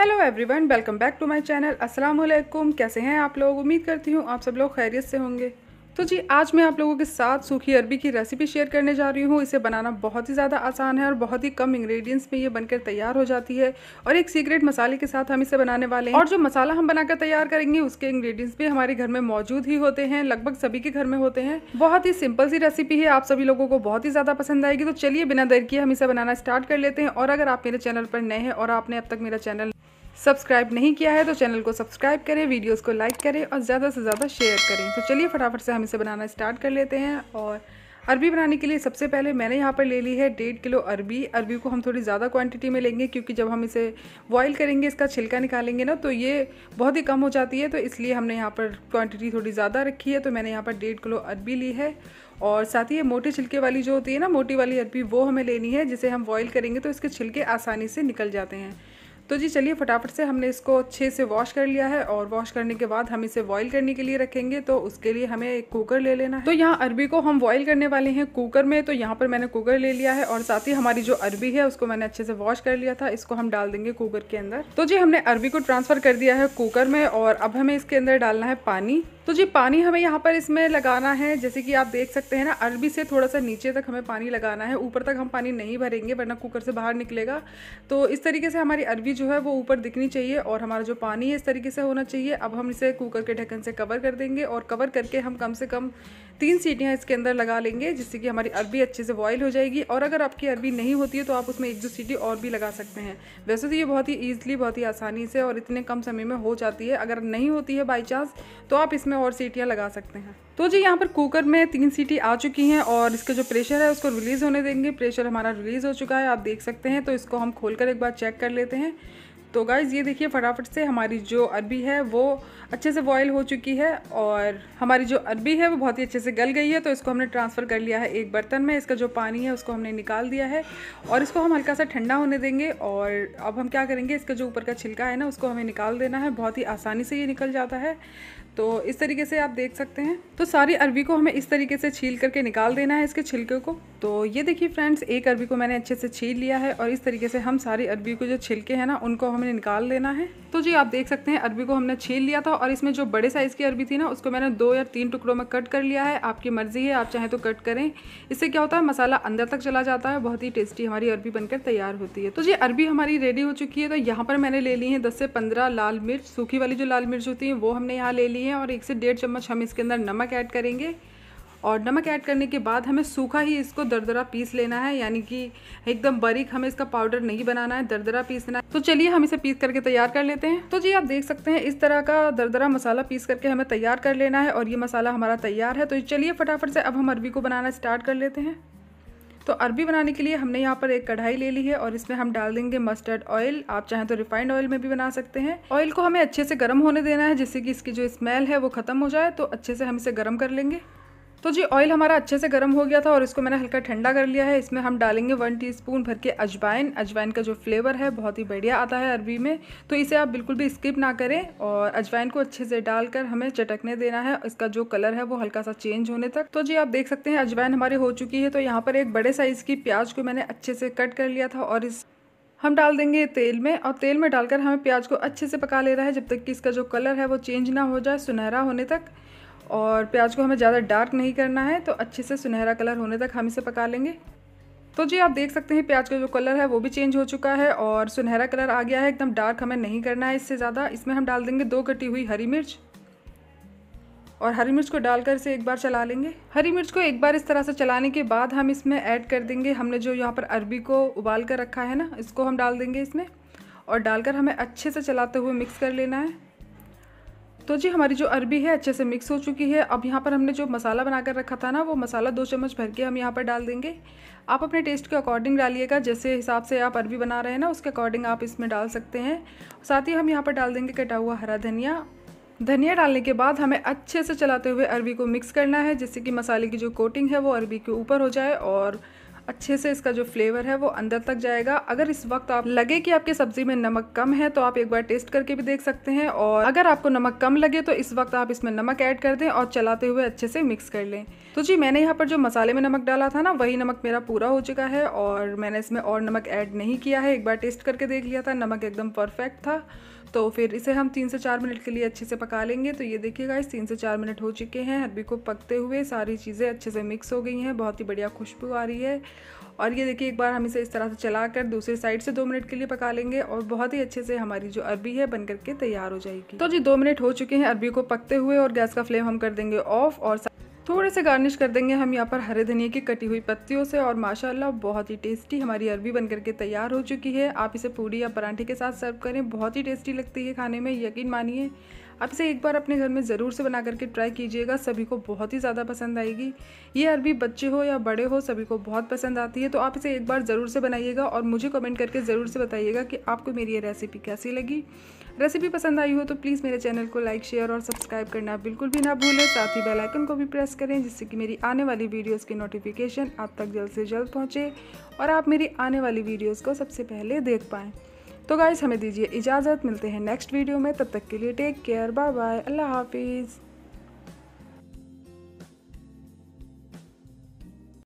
hello everyone welcome back to my channel अस्सलाम वालेकुम कैसे हैं आप लोग उम्मीद करती हूँ आप सब लोग खैरियत से होंगे तो जी आज मैं आप लोगों के साथ सूखी अरबी की रेसिपी शेयर करने जा रही हूँ इसे बनाना बहुत ही ज़्यादा आसान है और बहुत ही कम इंग्रेडिएंट्स में ये बनकर तैयार हो जाती है और एक सीक्रेट मसाले के साथ हम इसे बनाने वाले हैं और जो मसाला हम बनाकर तैयार करेंगे उसके इंग्रेडिएंट्स भी हमारे घर में मौजूद ही होते हैं लगभग सभी के घर में होते हैं बहुत ही सिंपल सी रेसिपी है आप सभी लोगों को बहुत ही ज़्यादा पसंद आएगी तो चलिए बिना देर किए हम इसे बनाना स्टार्ट कर लेते हैं और अगर आप मेरे चैनल पर नए हैं और आपने अब तक मेरा चैनल सब्सक्राइब नहीं किया है तो चैनल को सब्सक्राइब करें वीडियोस को लाइक करें और ज़्यादा से ज़्यादा शेयर करें तो चलिए फटाफट से हम इसे बनाना स्टार्ट कर लेते हैं और अरबी बनाने के लिए सबसे पहले मैंने यहाँ पर ले ली है डेढ़ किलो अरबी अरबी को हम थोड़ी ज़्यादा क्वांटिटी में लेंगे क्योंकि जब हम इसे बॉयल करेंगे इसका छिलका निकालेंगे ना तो ये बहुत ही कम हो जाती है तो इसलिए हमने यहाँ पर क्वांटिटी थोड़ी ज़्यादा रखी है तो मैंने यहाँ पर डेढ़ किलो अरबी ली है और साथ ही ये मोटे छिलके वाली जो होती है ना मोटी वाली अरबी वो हमें लेनी है जिसे हम बॉयल करेंगे तो इसके छिलके आसानी से निकल जाते हैं तो जी चलिए फटाफट से हमने इसको अच्छे से वॉश कर लिया है और वॉश करने के बाद हम इसे बॉईल करने के लिए रखेंगे तो उसके लिए हमें एक कुकर ले लेना है तो यहाँ अरबी को हम बॉईल करने वाले हैं कुकर में तो यहाँ पर मैंने कुकर ले लिया है और साथ ही हमारी जो अरबी है उसको मैंने अच्छे से वॉश कर लिया था इसको हम डाल देंगे कुकर के अंदर तो जी हमने अरबी को ट्रांसफर कर दिया है कुकर में और अब हमें इसके अंदर डालना है पानी तो जी पानी हमें यहाँ पर इसमें लगाना है जैसे कि आप देख सकते हैं ना अरबी से थोड़ा सा नीचे तक हमें पानी लगाना है ऊपर तक हम पानी नहीं भरेंगे वरना कुकर से बाहर निकलेगा तो इस तरीके से हमारी अरबी जो है वो ऊपर दिखनी चाहिए और हमारा जो पानी है इस तरीके से होना चाहिए अब हम इसे कुकर के ढक्कन से कवर कर देंगे और कवर करके हम कम से कम तीन सीटियाँ इसके अंदर लगा लेंगे जिससे कि हमारी अरबी अच्छे से बॉयल हो जाएगी और अगर आपकी अरबी नहीं होती है तो आप उसमें एक दो सीटी और भी लगा सकते हैं वैसे तो ये बहुत ही ईजिली बहुत ही आसानी से और इतने कम समय में हो जाती है अगर नहीं होती है बाई चांस तो आप इसमें और सीटियाँ लगा सकते हैं तो जी यहाँ पर कुकर में तीन सीटी आ चुकी हैं और इसका जो प्रेशर है उसको रिलीज़ होने देंगे प्रेशर हमारा रिलीज़ हो चुका है आप देख सकते हैं तो इसको हम खोल एक बार चेक कर लेते हैं तो गाइज़ ये देखिए फटाफट से हमारी जो अरबी है वो अच्छे से बॉयल हो चुकी है और हमारी जो अरबी है वो बहुत ही अच्छे से गल गई है तो इसको हमने ट्रांसफ़र कर लिया है एक बर्तन में इसका जो पानी है उसको हमने निकाल दिया है और इसको हम हल्का सा ठंडा होने देंगे और अब हम क्या करेंगे इसका जो ऊपर का छिलका है ना उसको हमें निकाल देना है बहुत ही आसानी से ये निकल जाता है तो इस तरीके से आप देख सकते हैं तो सारी अरबी को हमें इस तरीके से छील करके निकाल देना है इसके छिलके को तो ये देखिए फ्रेंड्स एक अरबी को मैंने अच्छे से छील लिया है और इस तरीके से हम सारी अरबी को जो छिलके हैं ना उनको हमें निकाल लेना है तो जी आप देख सकते हैं अरबी को हमने छील लिया था और इसमें जो बड़े साइज़ की अरबी थी ना उसको मैंने दो या तीन टुकड़ों में कट कर लिया है आपकी मर्ज़ी है आप चाहें तो कट करें इससे क्या होता है मसाला अंदर तक चला जाता है बहुत ही टेस्टी हमारी अरबी बनकर तैयार होती है तो जी अरबी हमारी रेडी हो चुकी है तो यहाँ पर मैंने ले ली है दस से पंद्रह लाल मिर्च सूखी वाली जो लाल मिर्च होती है वो हमने यहाँ ले ली है और एक से डेढ़ चम्मच हम इसके अंदर नमक ऐड करेंगे और नमक ऐड करने के बाद हमें सूखा ही इसको दरदरा पीस लेना है यानी कि एकदम बारीक हमें इसका पाउडर नहीं बनाना है दरदरा पीसना है तो चलिए हम इसे पीस करके तैयार कर लेते हैं तो जी आप देख सकते हैं इस तरह का दरदरा मसाला पीस करके हमें तैयार कर लेना है और ये मसाला हमारा तैयार है तो चलिए फटाफट से अब हम अरबी को बनाना स्टार्ट कर लेते हैं तो अरबी बनाने के लिए हमने यहाँ पर एक कढ़ाई ले ली है और इसमें हम डाल देंगे मस्टर्ड ऑयल आप चाहें तो रिफाइंड ऑयल में भी बना सकते हैं ऑयल को हमें अच्छे से गर्म होने देना है जिससे कि इसकी जो स्मेल है वो ख़त्म हो जाए तो अच्छे से हम इसे गर्म कर लेंगे तो जी ऑयल हमारा अच्छे से गर्म हो गया था और इसको मैंने हल्का ठंडा कर लिया है इसमें हम डालेंगे वन टीस्पून भर के अजवाइन अजवाइन का जो फ्लेवर है बहुत ही बढ़िया आता है अरबी में तो इसे आप बिल्कुल भी स्किप ना करें और अजवाइन को अच्छे से डालकर हमें चटकने देना है इसका जो कलर है वो हल्का सा चेंज होने तक तो जी आप देख सकते हैं अजवाइन हमारी हो चुकी है तो यहाँ पर एक बड़े साइज़ की प्याज को मैंने अच्छे से कट कर लिया था और इस हम डाल देंगे तेल में और तेल में डालकर हमें प्याज को अच्छे से पका ले रहा है जब तक कि इसका जो कलर है वो चेंज ना हो जाए सुनहरा होने तक और प्याज को हमें ज़्यादा डार्क नहीं करना है तो अच्छे से सुनहरा कलर होने तक हम इसे पका लेंगे तो जी आप देख सकते हैं प्याज का जो कलर है वो भी चेंज हो चुका है और सुनहरा कलर आ गया है एकदम डार्क हमें नहीं करना है इससे ज़्यादा इसमें हम डाल देंगे दो कटी हुई हरी मिर्च और हरी मिर्च को डालकर इसे एक बार चला लेंगे हरी मिर्च को एक बार इस तरह से चलाने के बाद हम इसमें ऐड कर देंगे हमने जो यहाँ पर अरबी को उबाल कर रखा है ना इसको हम डाल देंगे इसमें और डालकर हमें अच्छे से चलाते हुए मिक्स कर लेना है तो जी हमारी जो अरबी है अच्छे से मिक्स हो चुकी है अब यहाँ पर हमने जो मसाला बना कर रखा था ना वो मसाला दो चम्मच भर के हम यहाँ पर डाल देंगे आप अपने टेस्ट के अकॉर्डिंग डालिएगा जैसे हिसाब से आप अरबी बना रहे हैं ना उसके अकॉर्डिंग आप इसमें डाल सकते हैं साथ ही हम यहाँ पर डाल देंगे कटा हुआ हरा धनिया धनिया डालने के बाद हमें अच्छे से चलाते हुए अरबी को मिक्स करना है जिससे कि मसाले की जो कोटिंग है वो अरबी के ऊपर हो जाए और अच्छे से इसका जो फ्लेवर है वो अंदर तक जाएगा अगर इस वक्त आप लगे कि आपकी सब्जी में नमक कम है तो आप एक बार टेस्ट करके भी देख सकते हैं और अगर आपको नमक कम लगे तो इस वक्त आप इसमें नमक ऐड कर दें और चलाते हुए अच्छे से मिक्स कर लें तो जी मैंने यहाँ पर जो मसाले में नमक डाला था ना वही नमक मेरा पूरा हो चुका है और मैंने इसमें और नमक ऐड नहीं किया है एक बार टेस्ट करके देख लिया था नमक एकदम परफेक्ट था तो फिर इसे हम तीन से चार मिनट के लिए अच्छे से पका लेंगे तो ये देखिएगा इस तीन से चार मिनट हो चुके हैं हरबी को पकते हुए सारी चीज़ें अच्छे से मिक्स हो गई हैं बहुत ही बढ़िया खुशबू आ रही है और ये देखिए एक बार हम इसे इस तरह से चलाकर दूसरी साइड से दो मिनट के लिए पका लेंगे और बहुत ही अच्छे से हमारी जो अरबी है बन करके तैयार हो जाएगी तो जी दो मिनट हो चुके हैं अरबी को पकते हुए और गैस का फ्लेम हम कर देंगे ऑफ और थोड़े से गार्निश कर देंगे हम यहाँ पर हरे धनिया की कटी हुई पत्तियों से और माशाल्लाह बहुत ही टेस्टी हमारी अरबी बन करके तैयार हो चुकी है आप इसे पूड़ी या परांठे के साथ सर्व करें बहुत ही टेस्टी लगती है खाने में यकीन मानिए आप इसे एक बार अपने घर में ज़रूर से बना करके ट्राई कीजिएगा सभी को बहुत ही ज़्यादा पसंद आएगी ये अरबी बच्चे हो या बड़े हो सभी को बहुत पसंद आती है तो आप इसे एक बार ज़रूर से बनाइएगा और मुझे कमेंट करके ज़रूर से बताइएगा कि आपको मेरी ये रेसिपी कैसी लगी रेसिपी पसंद आई हो तो प्लीज़ मेरे चैनल को लाइक शेयर और सब्सक्राइब करना बिल्कुल भी ना भूलें साथ ही बेल आइकन को भी प्रेस करें जिससे कि मेरी आने वाली वीडियोस की नोटिफिकेशन आप तक जल्द से जल्द पहुंचे और आप मेरी आने वाली वीडियोस को सबसे पहले देख पाएँ तो गाइज़ हमें दीजिए इजाज़त मिलते हैं नेक्स्ट वीडियो में तब तक के लिए टेक केयर बाय बाय अल्लाह हाफिज़